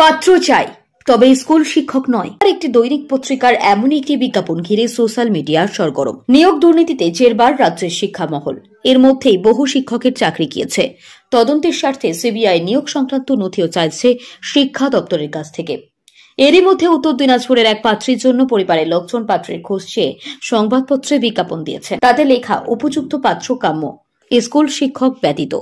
পাত্র চাই তবে স্কুল শিক্ষক নয় আর একটি দৈনিক পত্রিকার এমন একটি বিজ্ঞাপন ঘিরে সোশ্যাল মিডিয়ার সরগরম নিয়োগ দুর্নীতিতে জেরবার রাজ্যের শিক্ষামহল এর মধ্যেই বহু শিক্ষকের চাকরি গিয়েছে তদন্তের স্বার্থে সিবিআই নিয়োগ সংক্রান্ত নথিও চাইছে শিক্ষা দপ্তরের কাছ থেকে এরই মধ্যে উত্তর দিনাজপুরের এক পাত্রীর জন্য পরিবারের লোকজন পাত্রের খোঁজ চেয়ে সংবাদপত্রে বিজ্ঞাপন দিয়েছে তাতে লেখা উপযুক্ত পাত্র কাম্য স্কুল শিক্ষক ব্যতীত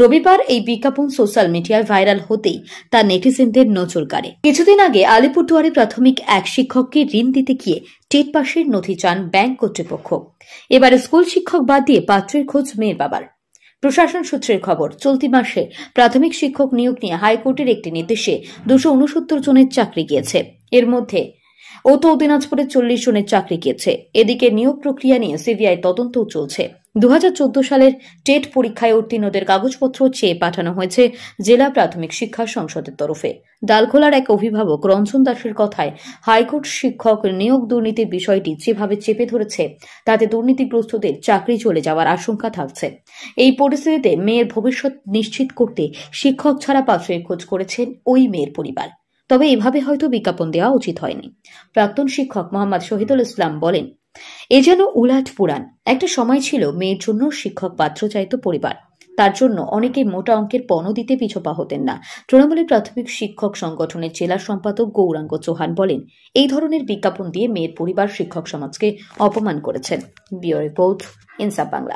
রবিবার এই বিজ্ঞাপন সোশ্যাল মিডিয়ায় ভাইরাল হতেই তা নেটিজেনদের নজর কাড়ে কিছুদিন আগে আলিপুরদুয়ারে প্রাথমিক এক শিক্ষককে ঋণ দিতে গিয়ে টেট পাশের নথি চান ব্যাংক কর্তৃপক্ষ এবারে স্কুল শিক্ষক বাদ দিয়ে পাত্রের খোঁজ মেয়ের বাবার প্রশাসন সূত্রের খবর চলতি মাসে প্রাথমিক শিক্ষক নিয়োগ নিয়ে হাইকোর্টের একটি নির্দেশে দুশো উনসত্তর জনের চাকরি গিয়েছে এর মধ্যে ও তো দিনাজপুরে চল্লিশ জনের চাকরি গিয়েছে এদিকে নিয়োগ প্রক্রিয়া নিয়ে সিবিআই তদন্তও চলছে দু সালের টেট পরীক্ষায় উত্তীর্ণদের কাগজপত্র চেয়ে পাঠানো হয়েছে জেলা প্রাথমিক শিক্ষা সংসদের তরফে ডালখোলার এক অভিভাবক রঞ্জন দাসের কথায় হাইকোর্ট শিক্ষক নিয়োগ দুর্নীতির বিষয়টি যেভাবে চেপে ধরেছে তাতে দুর্নীতিগ্রস্তদের চাকরি চলে যাওয়ার আশঙ্কা থাকছে এই পরিস্থিতিতে মেয়ের ভবিষ্যৎ নিশ্চিত করতে শিক্ষক ছাড়া পাশের খোঁজ করেছেন ওই মেয়ের পরিবার তবে এভাবে হয়তো বিজ্ঞাপন দেওয়া উচিত হয়নি প্রাক্তন শিক্ষক মোহাম্মদ শহীদুল ইসলাম বলেন এ যেন উলাট পুরাণ একটা সময় ছিল মেয়ের জন্য শিক্ষক পাত্র চাইতো পরিবার তার জন্য অনেকেই মোটা অঙ্কের পণ দিতে পিছপা হতেন না তৃণমূলের প্রাথমিক শিক্ষক সংগঠনের জেলা সম্পাদক গৌরাঙ্গ চৌহান বলেন এই ধরনের বিজ্ঞাপন দিয়ে মেয়ের পরিবার শিক্ষক সমাজকে অপমান করেছেন বিও রিপোর্ট ইনসাফ বাংলা